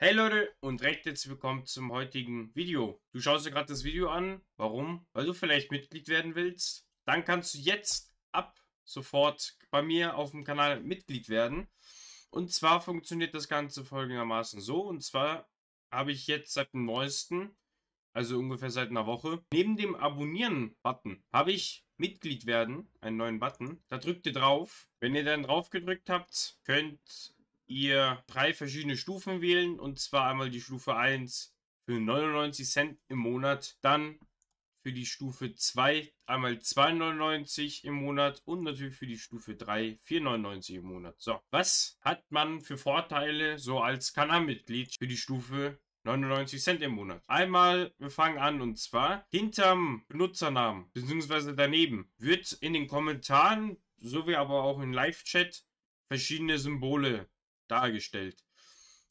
Hey Leute und recht herzlich willkommen zum heutigen Video. Du schaust dir gerade das Video an. Warum? Weil du vielleicht Mitglied werden willst. Dann kannst du jetzt ab sofort bei mir auf dem Kanal Mitglied werden. Und zwar funktioniert das Ganze folgendermaßen so. Und zwar habe ich jetzt seit dem neuesten, also ungefähr seit einer Woche, neben dem Abonnieren-Button habe ich Mitglied werden, einen neuen Button. Da drückt ihr drauf. Wenn ihr dann drauf gedrückt habt, könnt ihr ihr drei verschiedene Stufen wählen. Und zwar einmal die Stufe 1 für 99 Cent im Monat. Dann für die Stufe 2 einmal 2,99 im Monat und natürlich für die Stufe 3 4,99 im Monat. So, was hat man für Vorteile so als Kanalmitglied für die Stufe 99 Cent im Monat. Einmal, wir fangen an und zwar hinterm Benutzernamen bzw. daneben wird in den Kommentaren sowie aber auch im Live-Chat verschiedene Symbole dargestellt.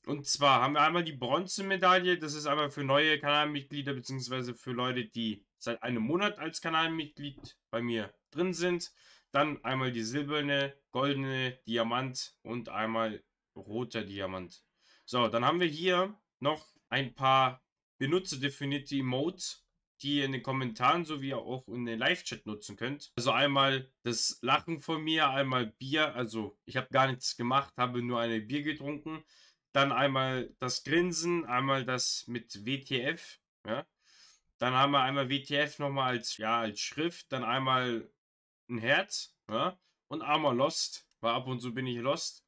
Und zwar haben wir einmal die Bronzemedaille, das ist aber für neue Kanalmitglieder bzw. für Leute, die seit einem Monat als Kanalmitglied bei mir drin sind. Dann einmal die silberne, goldene, Diamant und einmal roter Diamant. So, dann haben wir hier noch ein paar benutzerdefinierte Emotes die ihr in den Kommentaren sowie auch in den Live-Chat nutzen könnt. Also einmal das Lachen von mir, einmal Bier, also ich habe gar nichts gemacht, habe nur eine Bier getrunken. Dann einmal das Grinsen, einmal das mit WTF, ja. Dann haben wir einmal WTF nochmal als, ja, als Schrift, dann einmal ein Herz, ja. Und einmal Lost, weil ab und zu bin ich Lost.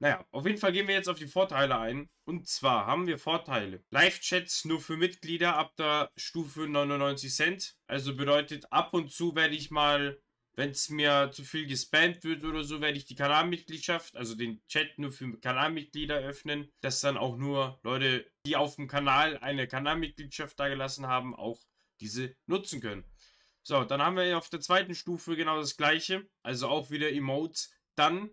Naja, auf jeden Fall gehen wir jetzt auf die Vorteile ein. Und zwar haben wir Vorteile. Live-Chats nur für Mitglieder ab der Stufe 99 Cent. Also bedeutet, ab und zu werde ich mal, wenn es mir zu viel gespammt wird oder so, werde ich die Kanalmitgliedschaft, also den Chat nur für Kanalmitglieder öffnen. Dass dann auch nur Leute, die auf dem Kanal eine Kanalmitgliedschaft dagelassen haben, auch diese nutzen können. So, dann haben wir auf der zweiten Stufe genau das gleiche. Also auch wieder Emotes. Dann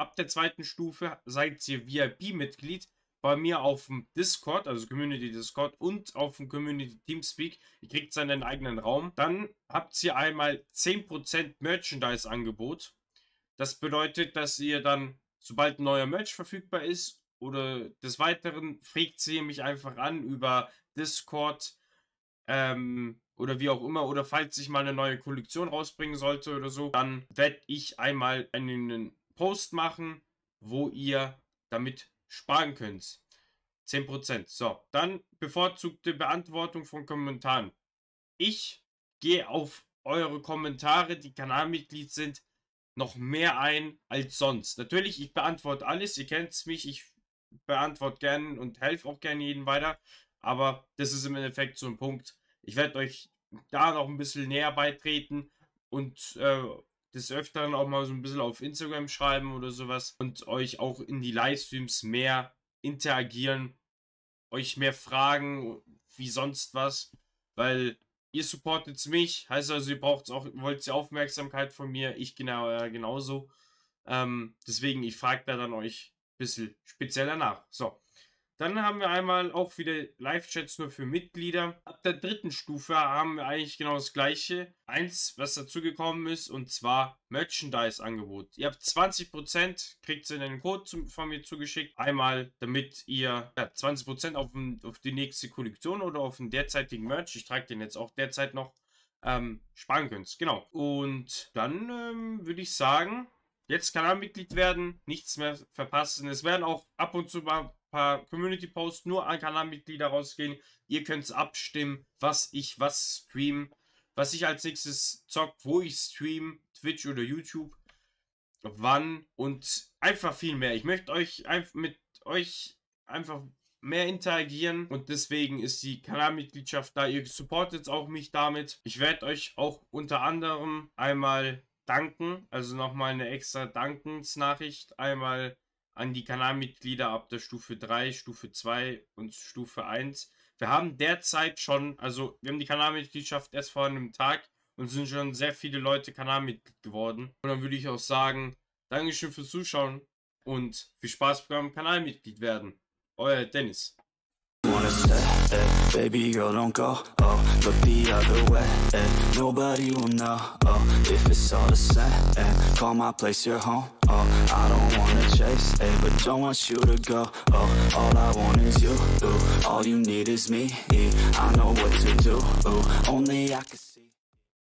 Ab der zweiten Stufe seid ihr VIP-Mitglied bei mir auf dem Discord, also Community Discord und auf dem Community Teamspeak. Ihr kriegt seinen eigenen Raum. Dann habt ihr einmal 10% Merchandise-Angebot. Das bedeutet, dass ihr dann, sobald ein neuer Merch verfügbar ist oder des Weiteren, fragt sie mich einfach an über Discord ähm, oder wie auch immer. Oder falls ich mal eine neue Kollektion rausbringen sollte oder so, dann werde ich einmal einen Post machen, wo ihr damit sparen könnt. 10%. So, dann bevorzugte Beantwortung von Kommentaren. Ich gehe auf eure Kommentare, die Kanalmitglied sind, noch mehr ein als sonst. Natürlich, ich beantworte alles, ihr kennt mich, ich beantworte gerne und helfe auch gerne jeden weiter, aber das ist im Endeffekt so ein Punkt. Ich werde euch da noch ein bisschen näher beitreten und äh, des Öfteren auch mal so ein bisschen auf Instagram schreiben oder sowas und euch auch in die Livestreams mehr interagieren, euch mehr fragen, wie sonst was, weil ihr supportet mich, heißt also, ihr braucht auch, wollt die Aufmerksamkeit von mir, ich genau, äh, genauso. Ähm, deswegen, ich frage da dann euch ein bisschen spezieller nach. So, dann haben wir einmal auch wieder Live-Chats nur für Mitglieder. Ab der dritten Stufe haben wir eigentlich genau das gleiche. Eins, was dazugekommen ist, und zwar Merchandise-Angebot. Ihr habt 20%, kriegt ihr den Code zum, von mir zugeschickt. Einmal, damit ihr ja, 20% auf, auf die nächste Kollektion oder auf den derzeitigen Merch, ich trage den jetzt auch derzeit noch, ähm, sparen könnt. Genau. Und dann ähm, würde ich sagen, Jetzt kann er Mitglied werden, nichts mehr verpassen. Es werden auch ab und zu mal ein paar Community-Posts nur an Kanalmitglieder rausgehen. Ihr könnt abstimmen, was ich was stream, was ich als nächstes zockt, wo ich stream, Twitch oder YouTube, wann und einfach viel mehr. Ich möchte euch mit euch einfach mehr interagieren und deswegen ist die Kanalmitgliedschaft da. Ihr supportet auch mich damit. Ich werde euch auch unter anderem einmal danken. Also nochmal eine extra Dankensnachricht. Einmal an die Kanalmitglieder ab der Stufe 3, Stufe 2 und Stufe 1. Wir haben derzeit schon, also wir haben die Kanalmitgliedschaft erst vor einem Tag und sind schon sehr viele Leute Kanalmitglied geworden. Und dann würde ich auch sagen, Dankeschön fürs Zuschauen und viel Spaß beim Kanalmitglied werden. Euer Dennis. Baby girl, don't go, oh Look the other way, and eh, nobody will know, oh If it's all the same, and eh, call my place your home, oh I don't wanna chase, hey, eh, but don't want you to go, oh All I want is you, ooh All you need is me, I know what to do, ooh Only I can see